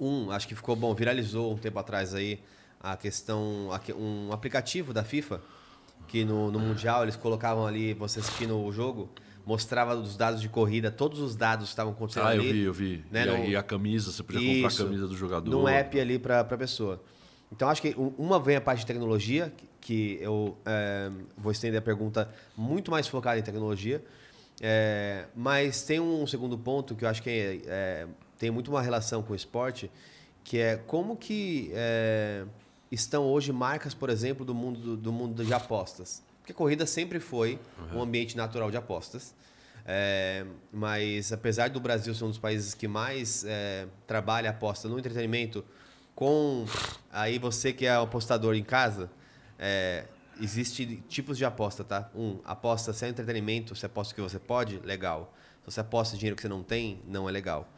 Um, acho que ficou bom, viralizou um tempo atrás aí a questão, um aplicativo da FIFA, que no, no Mundial eles colocavam ali, você assistindo o jogo, mostrava os dados de corrida, todos os dados que estavam acontecendo ali. Ah, eu vi, eu vi. Né, e, no... e, a camisa, você podia Isso, comprar a camisa do jogador. Num app ali para a pessoa. Então, acho que uma vem a parte de tecnologia, que eu é, vou estender a pergunta muito mais focada em tecnologia. É, mas tem um segundo ponto que eu acho que é, é tem muito uma relação com o esporte, que é como que é, estão hoje marcas, por exemplo, do mundo, do, do mundo de apostas. Porque corrida sempre foi uhum. um ambiente natural de apostas. É, mas apesar do Brasil ser um dos países que mais é, trabalha aposta no entretenimento, com aí você que é apostador em casa, é, existe tipos de aposta, tá? Um, aposta sem entretenimento, você aposta o que você pode, legal. Se você aposta dinheiro que você não tem, não é legal.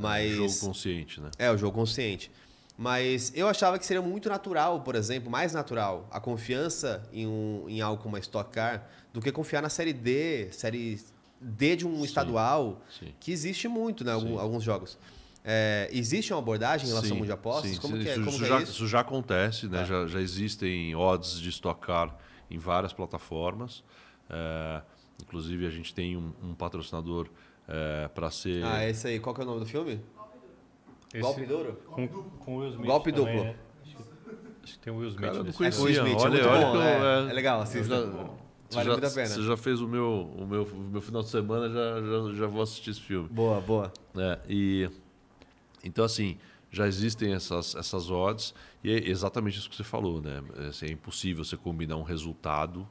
Mas... É, o jogo consciente, né? É, o jogo consciente. Mas eu achava que seria muito natural, por exemplo, mais natural, a confiança em, um, em algo como a Stock Car do que confiar na Série D, Série D de um sim, estadual, sim. que existe muito, né? alguns jogos. É, existe uma abordagem em relação sim, ao mundo de apostas? Sim, como que, é? isso, como é já, é isso? isso já acontece, né? Tá. Já, já, existem odds de Stock Car em várias plataformas. inclusive, a gente tem um, um patrocinador é, para ser. Ah, esse aí, qual que é o nome do filme? Esse... Golpe duro? Com, com Will Smith. Golpe também, duplo. Né? Acho, que, tem o Will Smith. Cara, eu não É, Will Smith, olha, é muito olha, bom. Olha, né? é, é, legal, assista. vale já, muito a pena. Você já fez o meu, o meu, o meu final de semana, já, já, já vou assistir esse filme. Boa, boa. É, e, então, assim, já existem essas, essas odds, e é exatamente isso que você falou, né? Assim, é impossível você combinar um resultado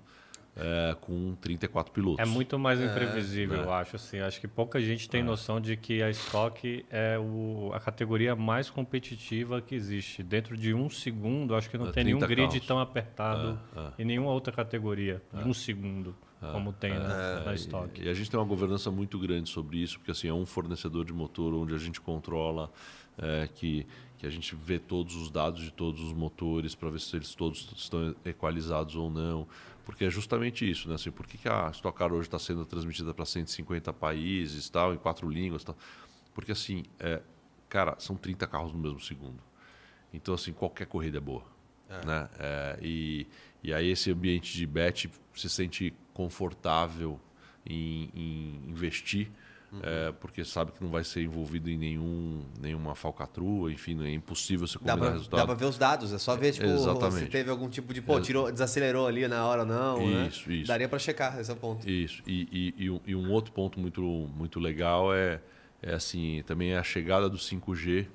é, com 34 pilotos. É muito mais é, imprevisível, é, eu acho. Assim, acho que pouca gente tem é. noção de que a Stock é o, a categoria mais competitiva que existe. Dentro de um segundo, acho que não é, tem nenhum grid tão apertado em nenhuma outra categoria. Um segundo como tem é, né, na, na estoque. E, a gente tem uma governança muito grande sobre isso, porque assim é um fornecedor de motor onde a gente controla é, que que a gente vê todos os dados de todos os motores para ver se eles todos estão equalizados ou não porque é justamente isso, né? Assim, por que, que a Stock Car hoje está sendo transmitida para 150 países, tal, em quatro línguas, tal? Porque assim, é, cara, são 30 carros no mesmo segundo. Então assim, qualquer corrida é boa, é. né? É, e, e aí esse ambiente de bet se sente confortável em, em investir Uhum. É, porque sabe que não vai ser envolvido em nenhum, nenhuma falcatrua, enfim, é impossível você combinar dá pra, resultado. Dá para ver os dados, é só é, ver tipo, Exatamente. se teve algum tipo de, pô, tirou, desacelerou ali na hora ou não. Isso, né? isso. Daria para checar esse é o ponto. Isso, e, e, e, um outro ponto muito, muito legal é, é assim, também a chegada do 5G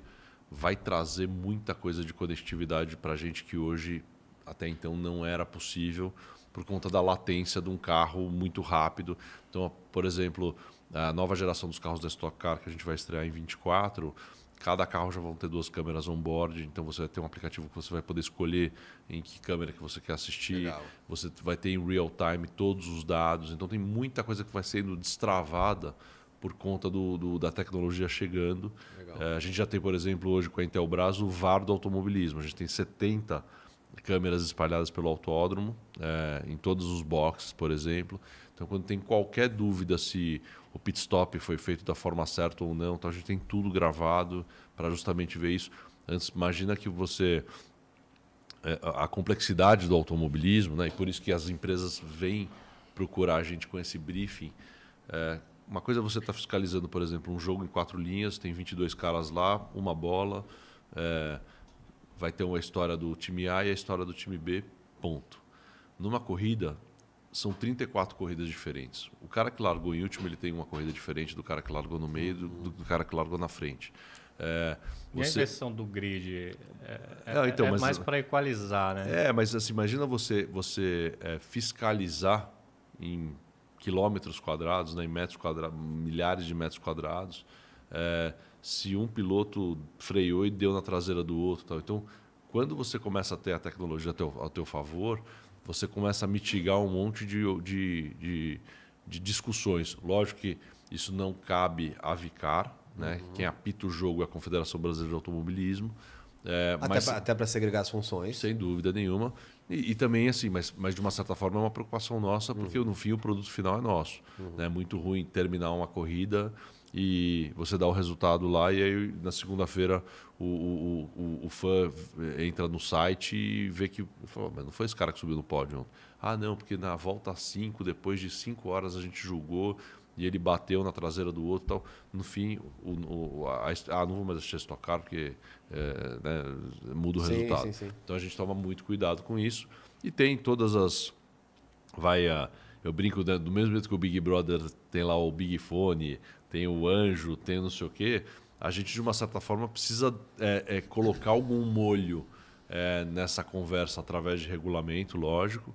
vai trazer muita coisa de conectividade para gente que hoje até então não era possível por conta da latência de um carro muito rápido. Então, por exemplo, a nova geração dos carros da Stock Car que a gente vai estrear em 24, cada carro já vão ter duas câmeras on-board, então você vai ter um aplicativo que você vai poder escolher em que câmera que você quer assistir, Legal. você vai ter em real time todos os dados, então tem muita coisa que vai sendo destravada por conta do, do da tecnologia chegando. É, a gente já tem, por exemplo, hoje com a Intelbras o VAR do automobilismo, a gente tem 70 câmeras espalhadas pelo autódromo, é, em todos os boxes, por exemplo. Então, quando tem qualquer dúvida se o pit stop foi feito da forma certa ou não, então a gente tem tudo gravado para justamente ver isso. Antes, imagina que você eh, a complexidade do automobilismo, né? E por isso que as empresas vêm procurar a gente com esse briefing. É, uma coisa é você está fiscalizando, por exemplo, um jogo em quatro linhas, tem 22 caras lá, uma bola. É, vai ter uma história do time A e a história do time B, ponto. Numa corrida, são 34 corridas diferentes. O cara que largou em último, ele tem uma corrida diferente do cara que largou no meio do, do cara que largou na frente. É, você... E a inversão do grid é, é, então, é mas, mais para equalizar, né? É, mas assim, imagina você, você é, fiscalizar em quilômetros quadrados, né, em metros quadrados, milhares de metros quadrados, é, se um piloto freou e deu na traseira do outro. Tal. Então, quando você começa a ter a tecnologia ao teu, teu favor, você começa a mitigar um monte de, de, de, de discussões. Lógico que isso não cabe a Vicar, né? Uhum. quem apita o jogo é a Confederação Brasileira de Automobilismo. É, até para segregar as funções. Sem dúvida nenhuma. E, e, também, assim, mas, mas de uma certa forma é uma preocupação nossa, porque uhum. no fim o produto final é nosso. Uhum. Né? É né? muito ruim terminar uma corrida e você dá o resultado lá e aí na segunda-feira o, o, o, o, fã entra no site e vê que mas não foi esse cara que subiu no pódio. Ah, não, porque na volta 5, depois de 5 horas a gente julgou e ele bateu na traseira do outro tal. No fim, o, a, ah, não vou mais assistir Stock Car porque é, né, muda o sim, resultado. Sim, sim. Então a gente toma muito cuidado com isso e tem todas as... vai a eu brinco do mesmo jeito que o Big Brother tem lá o Big Fone, tem o Anjo, tem não sei o quê. A gente, de uma certa forma, precisa é, é, colocar algum molho é, nessa conversa através de regulamento, lógico,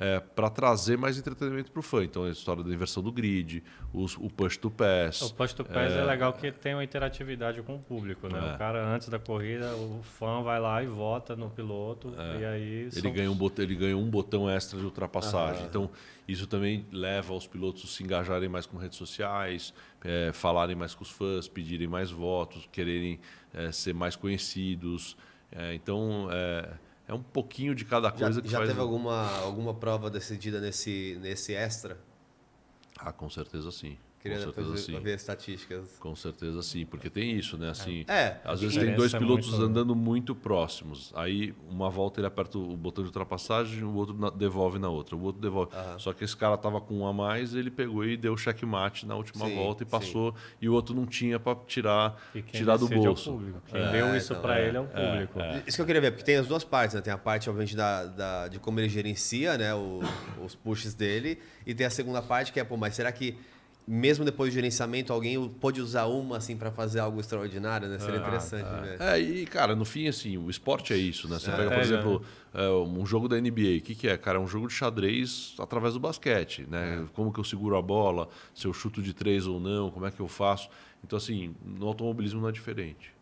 é, para trazer mais entretenimento para o fã. Então, a história da inversão do grid, os, o push to pass. O push to pass é, é legal que tem uma interatividade com o público. Né? É. O cara, antes da corrida, o fã vai lá e vota no piloto. É. E aí ele, ganha um botão, ele ganha um botão extra de ultrapassagem. Então, isso também leva os pilotos a se engajarem mais com redes sociais, é, falarem mais com os fãs, pedirem mais votos, quererem é, ser mais conhecidos. então, é, é um pouquinho de cada coisa já, que já faz. Já teve alguma, alguma prova decidida nesse, nesse extra? Ah, com certeza sim. Queria depois sim. ver estatísticas. Com certeza sim, porque tem isso, né? Assim, é. é. Às vezes tem dois pilotos muito... andando muito próximos. Aí uma volta ele aperta o botão de ultrapassagem, o outro devolve na outra, o outro devolve. Uhum. Só que esse cara tava com um a mais, ele pegou e deu checkmate na última sim, volta e passou, sim. e o outro não tinha para tirar, tirar do é bolso. É quem então, é, deu isso então, para ele é o é, público. Isso que eu queria ver, porque tem as duas partes, né? Tem a parte, obviamente, da, da de como ele gerencia, né? O, os pushes dele, e tem a segunda parte que é, pô, mas será que mesmo depois do gerenciamento, alguém pode usar uma assim para fazer algo extraordinário, né? Seria ah, interessante, né? É, e cara, no fim, assim, o esporte é isso, né? Você é, pega, por é, exemplo, né? é. um jogo da NBA, o que, que é, cara? É um jogo de xadrez através do basquete, né? É. Como que eu seguro a bola, se eu chuto de três ou não, como é que eu faço. Então, assim, no automobilismo não é diferente.